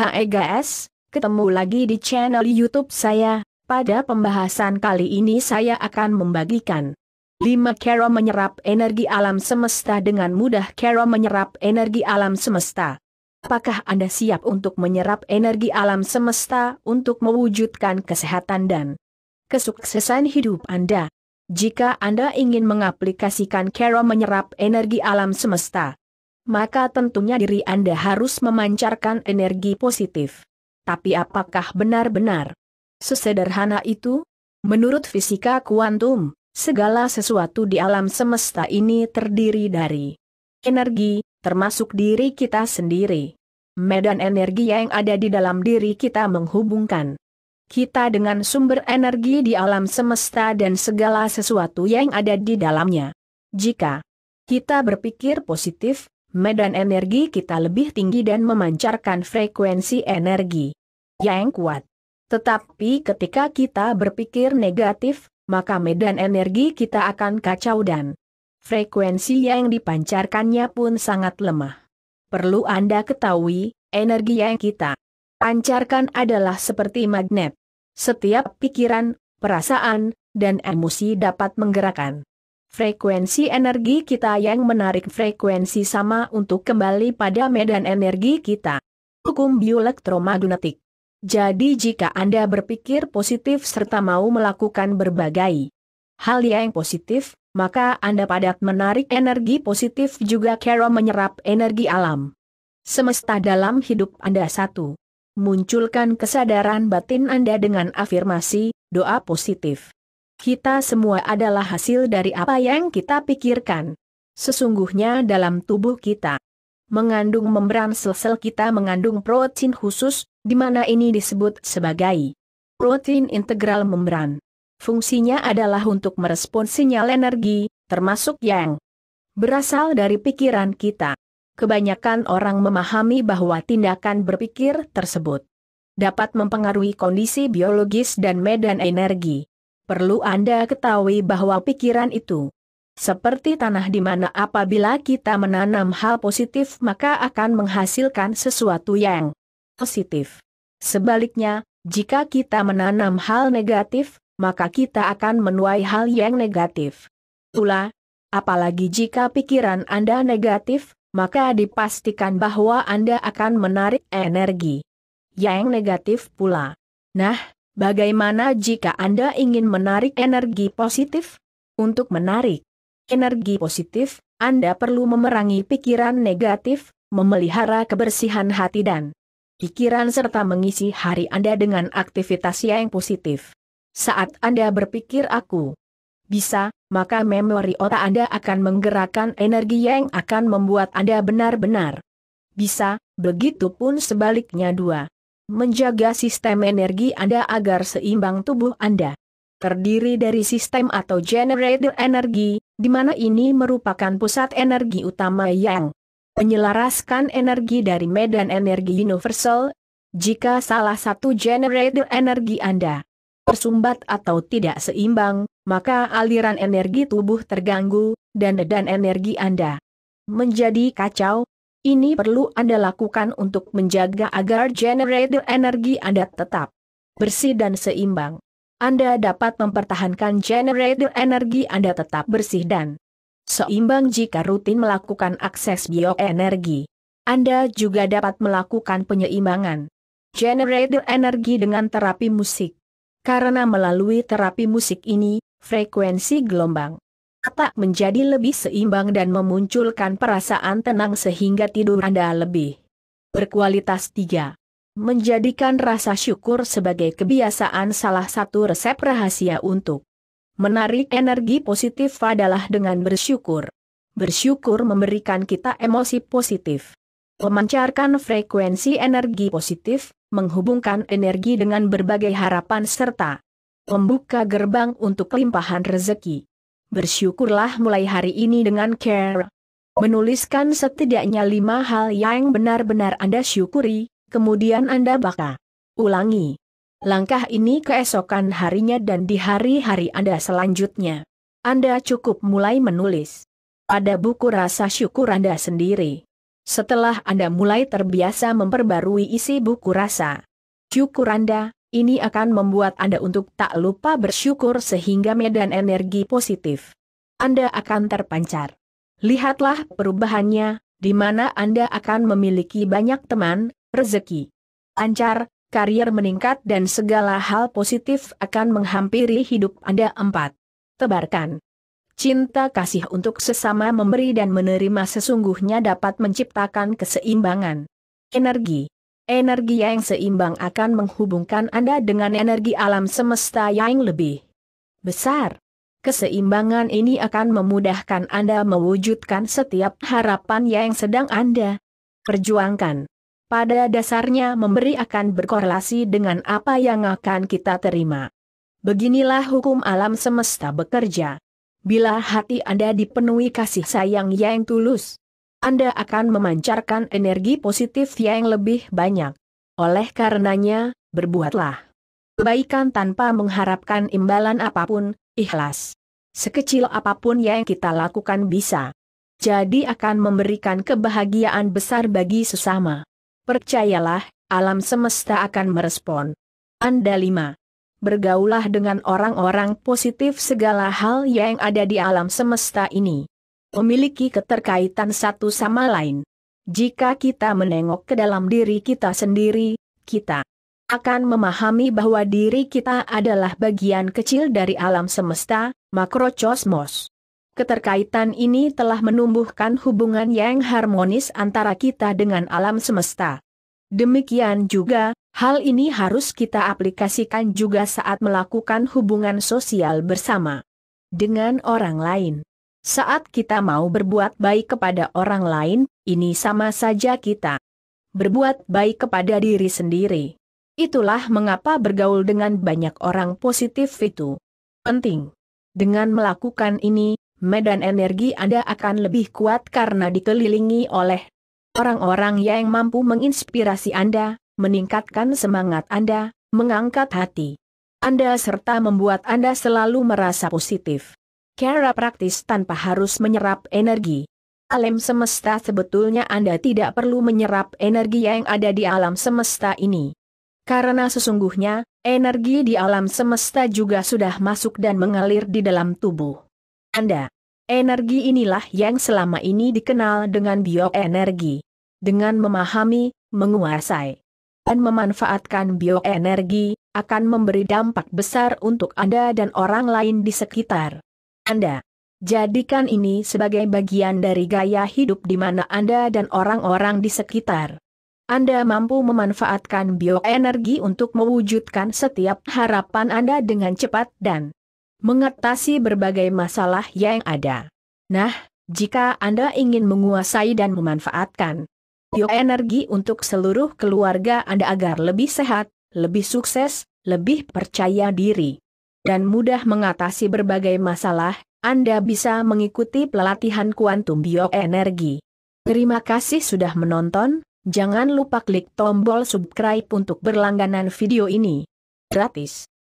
Hai guys, ketemu lagi di channel YouTube saya. Pada pembahasan kali ini saya akan membagikan 5 cara menyerap energi alam semesta dengan mudah Cara menyerap energi alam semesta. Apakah Anda siap untuk menyerap energi alam semesta untuk mewujudkan kesehatan dan kesuksesan hidup Anda? Jika Anda ingin mengaplikasikan cara menyerap energi alam semesta, maka tentunya diri Anda harus memancarkan energi positif. Tapi apakah benar-benar sesederhana itu? Menurut fisika kuantum, segala sesuatu di alam semesta ini terdiri dari energi, termasuk diri kita sendiri. Medan energi yang ada di dalam diri kita menghubungkan kita dengan sumber energi di alam semesta dan segala sesuatu yang ada di dalamnya. Jika kita berpikir positif, medan energi kita lebih tinggi dan memancarkan frekuensi energi yang kuat. Tetapi ketika kita berpikir negatif, maka medan energi kita akan kacau dan frekuensi yang dipancarkannya pun sangat lemah. Perlu Anda ketahui, energi yang kita pancarkan adalah seperti magnet. Setiap pikiran, perasaan, dan emosi dapat menggerakkan Frekuensi energi kita yang menarik frekuensi sama untuk kembali pada medan energi kita. Hukum bioelektromagnetik. Jadi jika Anda berpikir positif serta mau melakukan berbagai hal yang positif, maka Anda padat menarik energi positif juga kera menyerap energi alam. Semesta dalam hidup Anda satu. Munculkan kesadaran batin Anda dengan afirmasi, doa positif. Kita semua adalah hasil dari apa yang kita pikirkan. Sesungguhnya dalam tubuh kita mengandung membran sel-sel kita mengandung protein khusus, di mana ini disebut sebagai protein integral membran. Fungsinya adalah untuk merespon sinyal energi, termasuk yang berasal dari pikiran kita. Kebanyakan orang memahami bahwa tindakan berpikir tersebut dapat mempengaruhi kondisi biologis dan medan energi perlu Anda ketahui bahwa pikiran itu seperti tanah di mana apabila kita menanam hal positif maka akan menghasilkan sesuatu yang positif. Sebaliknya, jika kita menanam hal negatif, maka kita akan menuai hal yang negatif. Pula, apalagi jika pikiran Anda negatif, maka dipastikan bahwa Anda akan menarik energi yang negatif pula. Nah, Bagaimana jika Anda ingin menarik energi positif? Untuk menarik energi positif, Anda perlu memerangi pikiran negatif, memelihara kebersihan hati dan pikiran serta mengisi hari Anda dengan aktivitas yang positif. Saat Anda berpikir aku bisa, maka memori otak Anda akan menggerakkan energi yang akan membuat Anda benar-benar bisa, begitu pun sebaliknya dua menjaga sistem energi Anda agar seimbang tubuh Anda. Terdiri dari sistem atau generator energi, di mana ini merupakan pusat energi utama yang menyelaraskan energi dari medan energi universal, jika salah satu generator energi Anda tersumbat atau tidak seimbang, maka aliran energi tubuh terganggu, dan medan energi Anda menjadi kacau, ini perlu Anda lakukan untuk menjaga agar generator energi Anda tetap bersih dan seimbang. Anda dapat mempertahankan generator energi Anda tetap bersih dan seimbang jika rutin melakukan akses bioenergi. Anda juga dapat melakukan penyeimbangan generator energi dengan terapi musik. Karena melalui terapi musik ini, frekuensi gelombang Tak menjadi lebih seimbang dan memunculkan perasaan tenang sehingga tidur Anda lebih berkualitas 3. Menjadikan rasa syukur sebagai kebiasaan salah satu resep rahasia untuk menarik energi positif adalah dengan bersyukur. Bersyukur memberikan kita emosi positif. Memancarkan frekuensi energi positif, menghubungkan energi dengan berbagai harapan serta membuka gerbang untuk kelimpahan rezeki bersyukurlah mulai hari ini dengan care. Menuliskan setidaknya lima hal yang benar-benar Anda syukuri, kemudian Anda baka. Ulangi. Langkah ini keesokan harinya dan di hari-hari Anda selanjutnya. Anda cukup mulai menulis. Pada buku rasa syukur Anda sendiri. Setelah Anda mulai terbiasa memperbarui isi buku rasa syukur Anda, ini akan membuat Anda untuk tak lupa bersyukur sehingga medan energi positif. Anda akan terpancar. Lihatlah perubahannya, di mana Anda akan memiliki banyak teman, rezeki. ancar, karier meningkat dan segala hal positif akan menghampiri hidup Anda empat. Tebarkan. Cinta kasih untuk sesama memberi dan menerima sesungguhnya dapat menciptakan keseimbangan. Energi energi yang seimbang akan menghubungkan Anda dengan energi alam semesta yang lebih besar. Keseimbangan ini akan memudahkan Anda mewujudkan setiap harapan yang sedang Anda perjuangkan. Pada dasarnya memberi akan berkorelasi dengan apa yang akan kita terima. Beginilah hukum alam semesta bekerja. Bila hati Anda dipenuhi kasih sayang yang tulus, anda akan memancarkan energi positif yang lebih banyak. Oleh karenanya, berbuatlah kebaikan tanpa mengharapkan imbalan apapun, ikhlas. Sekecil apapun yang kita lakukan bisa. Jadi akan memberikan kebahagiaan besar bagi sesama. Percayalah, alam semesta akan merespon. Anda lima. Bergaulah dengan orang-orang positif segala hal yang ada di alam semesta ini memiliki keterkaitan satu sama lain. Jika kita menengok ke dalam diri kita sendiri, kita akan memahami bahwa diri kita adalah bagian kecil dari alam semesta, makrokosmos. Keterkaitan ini telah menumbuhkan hubungan yang harmonis antara kita dengan alam semesta. Demikian juga, hal ini harus kita aplikasikan juga saat melakukan hubungan sosial bersama dengan orang lain. Saat kita mau berbuat baik kepada orang lain, ini sama saja kita berbuat baik kepada diri sendiri. Itulah mengapa bergaul dengan banyak orang positif itu penting. Dengan melakukan ini, medan energi Anda akan lebih kuat karena dikelilingi oleh orang-orang yang mampu menginspirasi Anda, meningkatkan semangat Anda, mengangkat hati Anda serta membuat Anda selalu merasa positif cara praktis tanpa harus menyerap energi. Alam semesta sebetulnya Anda tidak perlu menyerap energi yang ada di alam semesta ini. Karena sesungguhnya, energi di alam semesta juga sudah masuk dan mengalir di dalam tubuh Anda. Energi inilah yang selama ini dikenal dengan bioenergi. Dengan memahami, menguasai, dan memanfaatkan bioenergi, akan memberi dampak besar untuk Anda dan orang lain di sekitar. Anda. Jadikan ini sebagai bagian dari gaya hidup di mana Anda dan orang-orang di sekitar. Anda mampu memanfaatkan bioenergi untuk mewujudkan setiap harapan Anda dengan cepat dan mengatasi berbagai masalah yang ada. Nah, jika Anda ingin menguasai dan memanfaatkan bioenergi untuk seluruh keluarga Anda agar lebih sehat, lebih sukses, lebih percaya diri, dan mudah mengatasi berbagai masalah, Anda bisa mengikuti pelatihan kuantum bioenergi. Terima kasih sudah menonton, jangan lupa klik tombol subscribe untuk berlangganan video ini. Gratis.